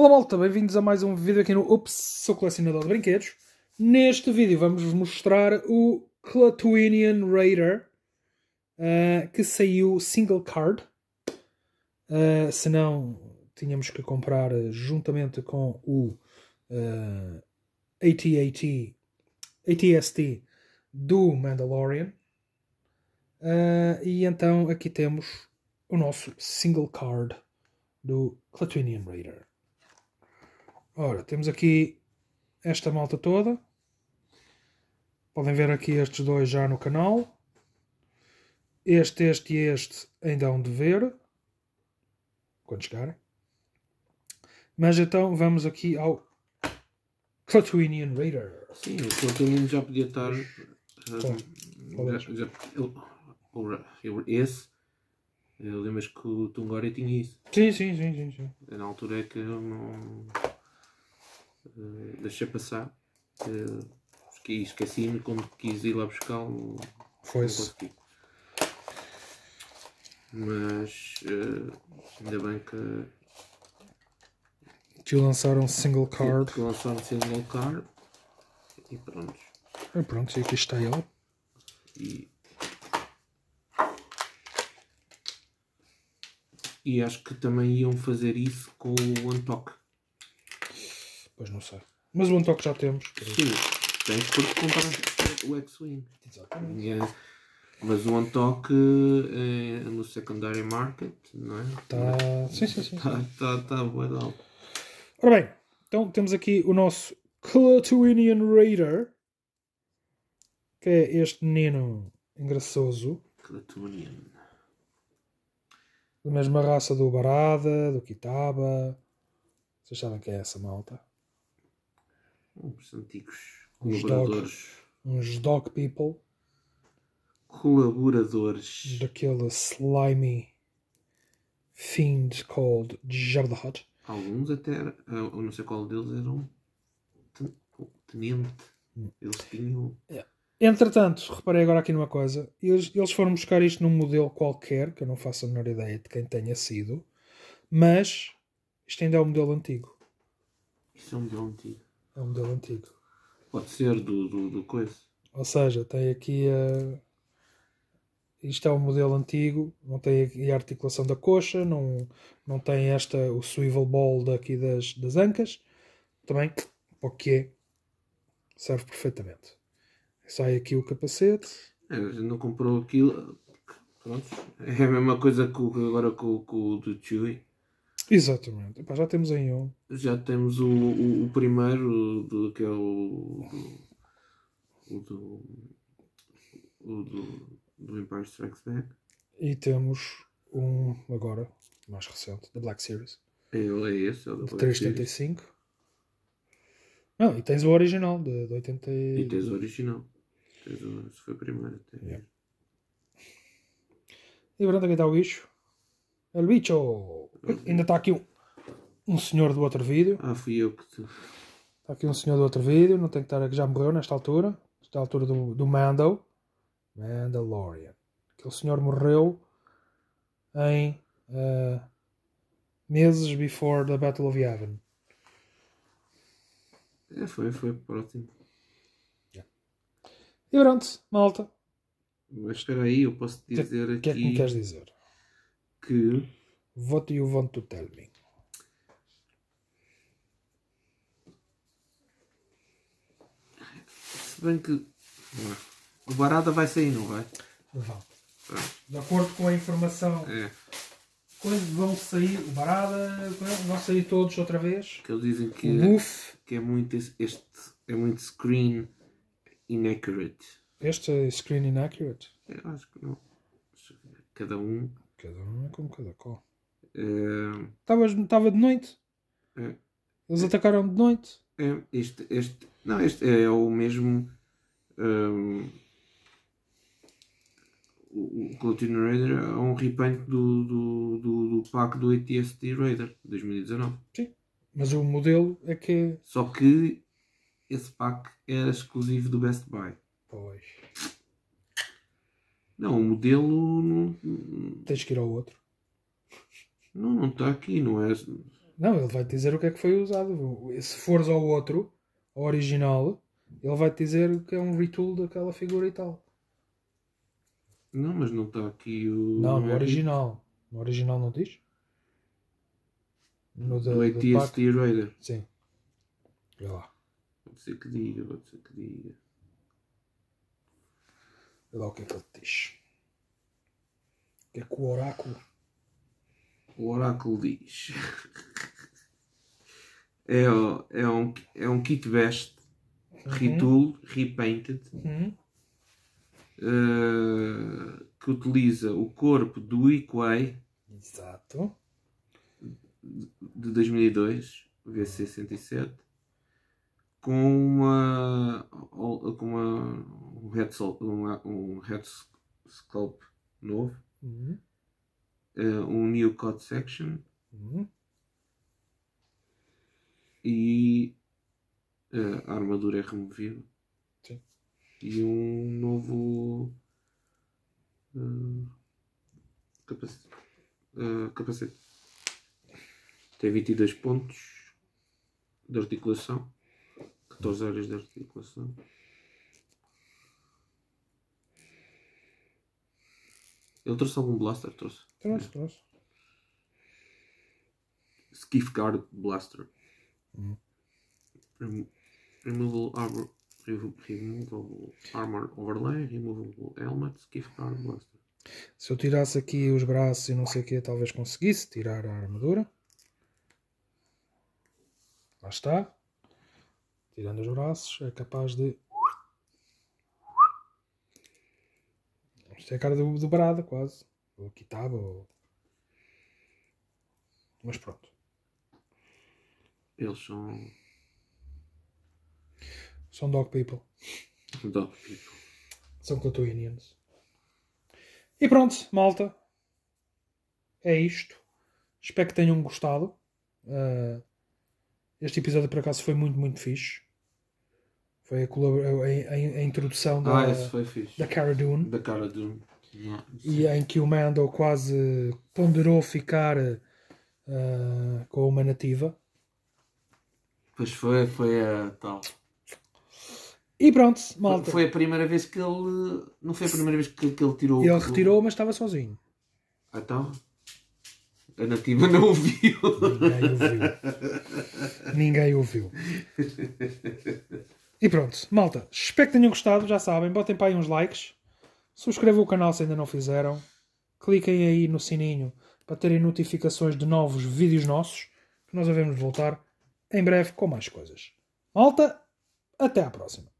Olá malta, bem-vindos a mais um vídeo aqui no Ups, sou colecionador de brinquedos. Neste vídeo vamos mostrar o Clatuinian Raider, uh, que saiu single card. Uh, não tínhamos que comprar eh, juntamente com o uh, ATAT, ATST do Mandalorian. Uh, e então aqui temos o nosso single card do Clatuinian Raider. Ora, temos aqui esta malta toda. Podem ver aqui estes dois já no canal. Este, este e este ainda hão de ver. Quando chegarem. Mas então vamos aqui ao Clotuinian Raider. Sim, o Clotuinian já podia estar... Um, eh, é? já, já, esse eu lembro que o Tungori tinha isso. Sim, sim, sim, sim, sim. Na altura é que eu não. Eh, deixei passar. Uh, Esqueci-me como quis ir lá buscá-lo. Foi-se. Mas uh, ainda bem que. Que lançaram single card. Que lançaram single card. E pronto. E pronto, e aqui está ele. E... e acho que também iam fazer isso com o Antoque. Pois não sei. Mas o Untoque já temos. Sim, tens porque compraste o X-Wing. Exatamente. Yeah. É. Mas o Untoque eh, é no secondary market, não é? Tá... Sim, sim, sim. Está tá, tá, bueno. Ora bem, então temos aqui o nosso Clutuinian Raider. Que é este menino engraçoso. Clutunian. Da mesma raça do Barada, do Kitaba. Vocês sabem quem é essa malta? uns antigos colaboradores. Uns dog, uns dog people. Colaboradores. Daquele slimy fiend called Jabba the Hutt. Alguns até, ah, eu não sei qual deles, eram tenente. Hum. Eles tinham... É. Entretanto, reparei agora aqui numa coisa. Eles, eles foram buscar isto num modelo qualquer, que eu não faço a menor ideia de quem tenha sido, mas isto ainda é um modelo antigo. Isto é um modelo antigo. É um modelo antigo. Pode ser do, do, do coisa. Ou seja, tem aqui a. Isto é um modelo antigo, não tem a articulação da coxa, não, não tem esta, o swivel ball daqui das, das ancas. Também, porque serve perfeitamente. Sai aqui o capacete. É, não comprou aquilo. Pronto. É a mesma coisa que agora com, com o do Chewie. Exatamente. Epá, já temos aí um. Já temos o, o, o primeiro, do, que é o. Do, o do. do, do Empire Strikes Back. E temos um agora, mais recente, da Black Series. É, é esse, é o da Black 375. Series. Não, e tens o original, de, de 80. E tens o original. Tens o, esse foi o primeiro até. Yeah. E pronto, aqui está o guicho. El bicho! Ainda está aqui um, um senhor do outro vídeo. Ah, fui eu que tu. Está aqui um senhor do outro vídeo, não tem que estar, que já morreu nesta altura. Nesta é altura do, do Mando. Mandalorian. Aquele senhor morreu em uh, meses before the Battle of Yavin. É, foi, foi próximo. Yeah. E pronto, malta. Mas espera aí, eu posso dizer que, aqui. O que é que me queres dizer? que. What you want to tell me? Se bem que. O Barada vai sair, não vai? Vão. Ah. De acordo com a informação. É. Coisas vão sair, o Barada, vão sair todos outra vez. Que eles dizem que, é que é muito este. É muito screen inaccurate. Este é screen inaccurate? Eu acho que não. Cada um cada um é como cada qual. É. Estava é... de noite. É. Eles atacaram de noite. É. Este, este, não, este é o mesmo. Um, o Clotilde Raider é um repaint do, do, do, do pack do ATST Raider 2019. Sim, mas o modelo é que. É Só que esse pack era exclusivo do Best Buy. Pois. Não, o modelo não. Tens que ir ao outro. Não, não está aqui, não é? Não, ele vai te dizer o que é que foi usado. Se fores ao outro, ao original, ele vai te dizer que é um retool daquela figura e tal. Não, mas não está aqui o. Não, no original. No original não diz? No, da, no ATST Raider. Sim. Olha lá. Pode ser que diga, pode ser que diga. Vê lá o que é que ele diz. O que é que o oráculo. O oráculo diz. é, é, um, é um kit vest uhum. retool, repainted, uhum. uh, que utiliza o corpo do Iquai. Exato. De 2002, VC107, com uma, com uma um, head, um, um headscope novo, uhum. uh, um new code section uhum. e uh, a armadura é removida Sim. e um novo uh, eh, capacete. capacete. Tem 22 pontos de articulação, 14 áreas de articulação. Ele trouxe algum blaster? Trouxe. Trouxe, é. trouxe. Skiff Guard Blaster. Hum. Rem Armor. Armor Overlay. Removal Helmet. Skiff Guard Blaster. Se eu tirasse aqui os braços e não sei o que, talvez conseguisse tirar a armadura. Lá está. Tirando os braços, é capaz de Isto é a cara do, do Barada, quase. Ou aqui estava, ou... Mas pronto. Eles são... São dog people. Dog people. São Clatoinians. E pronto, malta. É isto. Espero que tenham gostado. Uh, este episódio, por acaso, foi muito, muito fixe. Foi a, a, a introdução da, ah, da Cara Dune. Da Cara Dune. Yeah, e em que o Mando quase ponderou ficar uh, com uma nativa. Pois foi, foi a uh, tal. E pronto, malta. Foi a primeira vez que ele. Não foi a primeira vez que, que ele tirou. Ele retirou, mas estava sozinho. Ah, então? A nativa não o viu. Ninguém o viu. Ninguém o viu. E pronto, malta, espero que tenham gostado, já sabem, botem para aí uns likes, subscrevam o canal se ainda não fizeram, cliquem aí no sininho para terem notificações de novos vídeos nossos, que nós devemos voltar em breve com mais coisas. Malta, até à próxima!